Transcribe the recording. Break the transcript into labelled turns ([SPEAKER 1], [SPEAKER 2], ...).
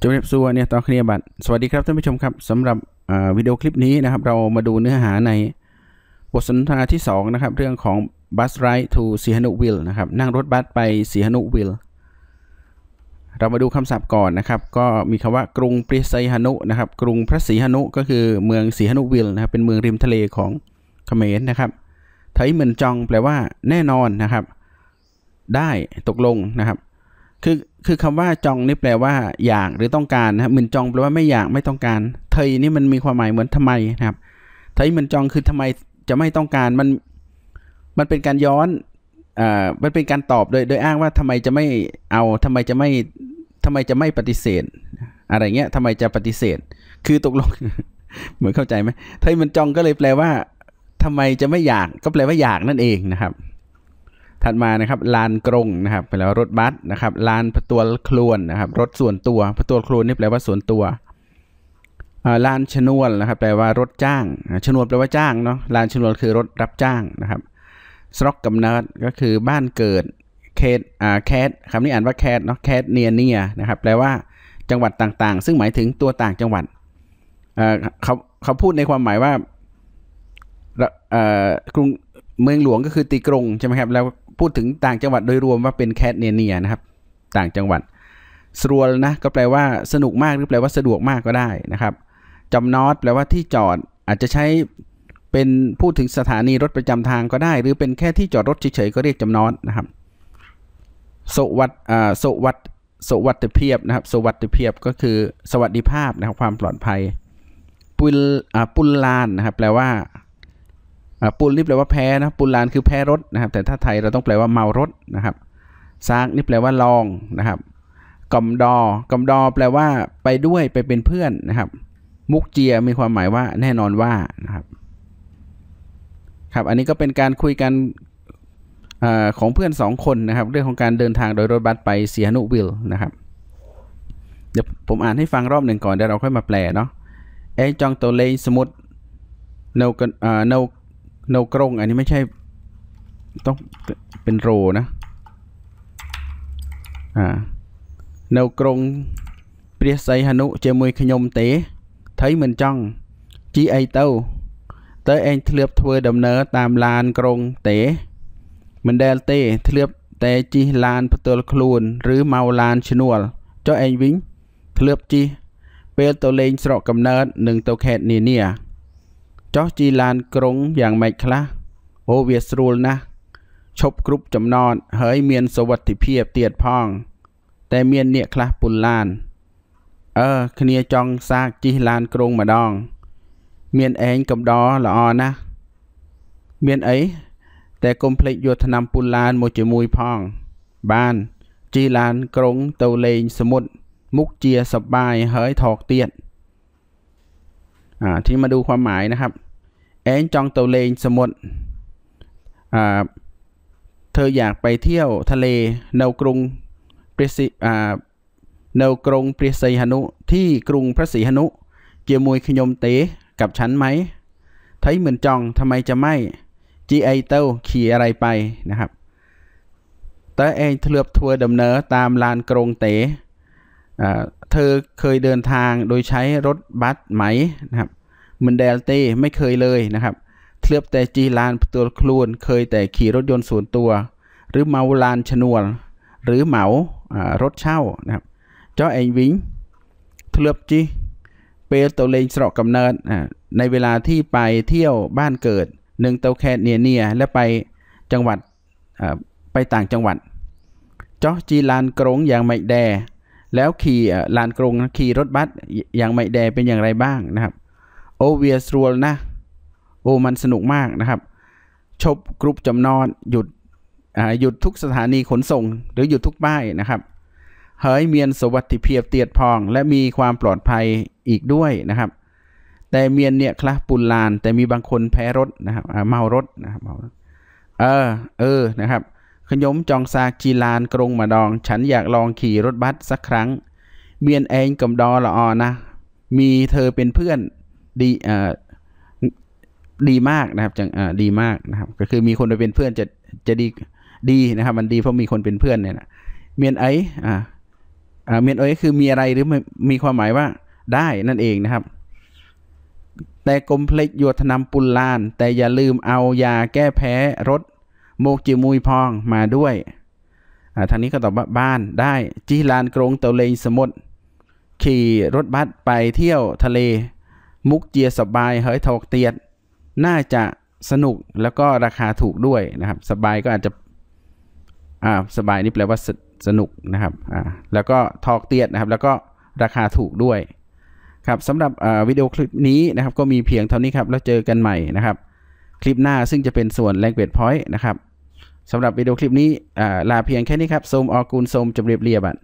[SPEAKER 1] จมเรียบสัวเนี่ยต่อเคลียบัตรสวัสดีครับท่านผู้ชมครับสำหรับวิดีโอคลิปนี้นะครับ เรามาดูเนื้อหาในบทสนทนาที่2นะครับเรื่องของ bus ride to สีหนุวิลนะครับนั่งรถบัสไปสีหนุวิลเรามาดูคำศัพท์ก่อนนะครับ ก็มีคำว่ากรุง ปริไซหนุ นะครับกรุงพระศรีหนุก็คือเมืองรีหนุวิลนะครับ เป็นเมืองริมทะเลของเขมรนะครับไทยเหมือนจองแปลว่าแน่นอนนะครับ ได้ตกลงนะครับคือคือคำว่าจองนี่แปลว่าอยากหรือต้องการนะครับมินจองแปลว่าไม่อยากไม่ต้องการเทยนี่มันมีความหมายเหมือนทำไมนะครับเทยมินจองคือทำไมจะไม่ต้องการ มันมันเป็นการย้อนอ่ามันเป็นการตอบโดย โดยอ้างว่าทำไมจะไม่เอาทำไมจะไม่ทำไมจะไม่ปฏิเสธ อะไรเงี้ยทำไมจะปฏิเสธ คือตกลงเหมือนเข้าใจไหมเทยมินจองก็เลยแปลว่า ทำไมจะไม่อยาก ก็แปลว่าอยากนั่นเองนะครับถัดมานะครับลานกรงนะครับแปลว่ารถบัสนะครับลานประตูครวนนะครับรถส่วนตัวประตูครวนนี่แปลว่าส่วนตัวลานชนวนนะครับแปลว่ารถจ้างชนวนแปลว่าจ้างเนาะลานชนวนคือรถรับจ้างนะครับสลอกกำเนิดก็คือบ้านเกิดเคดอ่าแคดคำนี้อ่านว่าแคดเนาะแคดเนียเนียนะครับแปลว่าจังหวัดต่างๆ ซึ่งหมายถึงตัวต่างจังหวัดเขาเขาพูดในความหมายว่ากรุงเมืองหลวงก็คือตีกรงใช่ไหมครับแล้วพูดถึงต่างจังหวัดโดยรวมว่าเป็นแคทเนเนียนะครับ ต่างจังหวัด สรวล นะ ก็แปลว่าสนุกมากหรือแปลว่าสะดวกมากก็ได้นะครับจำนอตแปลว่าที่จอดอาจจะใช้เป็นพูดถึงสถานีรถประจำทางก็ได้ หรือเป็นแค่ที่จอดรถเฉยๆก็เรียกจำนอตนะครับสวัสิ์สวัสิ์สวัสดิเพียบนะครับสวัสดิเพียบก็คือ สวัสดิภาพนะครับความปลอดภัย ปุลปุลลานนะครับแปลว่าปุลนี่แปลว่าแพ้นะปุลลานคือแพ้รถนะครับ แต่ถ้าไทยเราต้องแปลว่าเมารถนะครับซากนี่แปลว่าลองนะครับกอมดอกอมดอแปลว่าไปด้วยไปเป็นเพื่อนนะครับมุกเจียมีความหมายว่าแน่นอนว่านะครับครับอันนี้ก็เป็นการคุยกันอของเพื่อน2คนนะครับเรื่องของการเดินทางโดยรถบัสไปเสียนุวิลนะครับเดี๋ยวผมอ่านให้ฟังรอบหนึ่งก่อนเดี๋ยวเราค่อยมาแปลเนาะไอจองโตเลสมุด no น o នៅกรงอันนี้ไม่ใช่ต้องเป็นโรนะอ่าនៅกรงព្រះសីហនុជាមួយខ្ញុំទេថៃមិនចង់ជីអីទៅតើឯងធ្លាប់ធ្វើដំណើរតាមឡានក្រុងទេមិនដែលទេ ធ្លាប់តែជីឡានផ្ទាល់ខ្លួនឬមកឡានឈ្នួលចុះឯងវិញធ្លាប់ជីពេលទៅលេង ស្រុកកំណើតនិងទៅខេត្តនានាចោះជីឡានក្រុងយ៉ាងម៉េចខ្លះអូវាស្រួលណាស់ឈប់គ្រប់ចំណត់ហើយ មានសុវត្ថិភាពទៀតផង តែមានអ្នកខ្លះពុលឡានអឺគ្នាចង់សាកជីឡានក្រុងម្ដង មានឯងកំដរល្អណាស់មានអីតែកុំភ្លេចយកឆ្នាំពុលឡានមកជាមួយផង បានជីឡានក្រុងទៅលេងសមុទ្រមុខជាសបាយហើយថោកទៀតที่มาดูความหมายนะครับ แอนจองโตเลงสมุทรเธออยากไปเที่ยวทะเลนกรุงปริศินกรุงปริศิหนุ ที่กรุงพระศรีหนุ เกี่ยวมวยขยมเตะกับฉันไหม้ายเหมือนจองทำไมจะไม่จีไอเต้าขี่อะไรไปนะครับแต่เองเทือบทัวดำเนอตามลานกรงเตเธอเคยเดินทางโดยใช้รถบัสไหมนะครับมันเดลต้ไม่เคยเลยนะครับเคลือบแต่จีลานตัวคลูน เคยแต่ขี่รถยนต์ส่วนตัว หรือเมาลานชนวนหรือเหมารถเช่านะครับ เจ้าเองวิงเคลือบจีเปลตัวเลงสระกำเนิดในเวลาที่ไปเที่ยวบ้านเกิดหนึ่งเตาแคดเนียเนียและไปจังหวัดไปต่างจังหวัด เจ้าจีลานกรงอย่างไม่แดแล้วขี่ลานกรงขี่รถบัสอย่างไม่แด เป็นอย่างไรบ้างนะครับโอเวียสรัวนะ โอมันสนุกมากนะครับ ชบกรุ๊ปจำนอนหยุดหยุดทุกสถานีขนส่ง หรือหยุดทุกป้ายนะครับ เฮ้ยเมียนสวัสดิเพียบเตียดพอง และมีความปลอดภัยอีกด้วยนะครับ แต่เมียนเนี่ยคละปุลลานแต่มีบางคนแพ้รถนะครับเมารถนะครับเมาเออเออนะครับขยมจองซากจีลานกรงมาดอง ฉันอยากลองขี่รถบัสสักครั้งเมียนเองกับดอละออนะ มีเธอเป็นเพื่อนดีเอ่อดีมากนะครับ จังอ่าดีมากนะครับ ก็คือมีคนไปเป็นเพื่อนจะจะดีดีนะครับมันดีเพราะมีคนเป็นเพื่อนเนี่ยนะเมียนไออ่าอ่าเมียนไอคือมีอะไรหรือมีความหมายว่าได้ นั่นเองนะครับแต่กลมเพล็กยธนำปุลลาน แต่อย่าลืมเอายาแก้แพ้รถโมกจิมุยพองมาด้วยทางนี้ก็ตอบว่าบ้านได้จีลานกรงเตาเลสมุทรขี่รถบัสไปเที่ยวทะเลมุกเจียสบายเฮ้ยทอกเตียด น่าจะสนุกแล้วก็ราคาถูกด้วยนะครับสบายก็อาจจะ อ่าสบายนี่แปลว่าสสนุกนะครับอ่าแล้วก็ทอกเตียดนะครับ แล้วก็ราคาถูกด้วย ครับสำหรับวิดีโอคลิปนี้นะครับก็มีเพียงเท่านี้ครับแล้วเจอกันใหม่นะครับคลิปหน้าซึ่งจะเป็นส่วน language point นะครับสำหรับวิดีโอคลิปนี้ลาเพียงแค่นี้ครับสมอกูลสมจำเรียบเรียบอ่ะ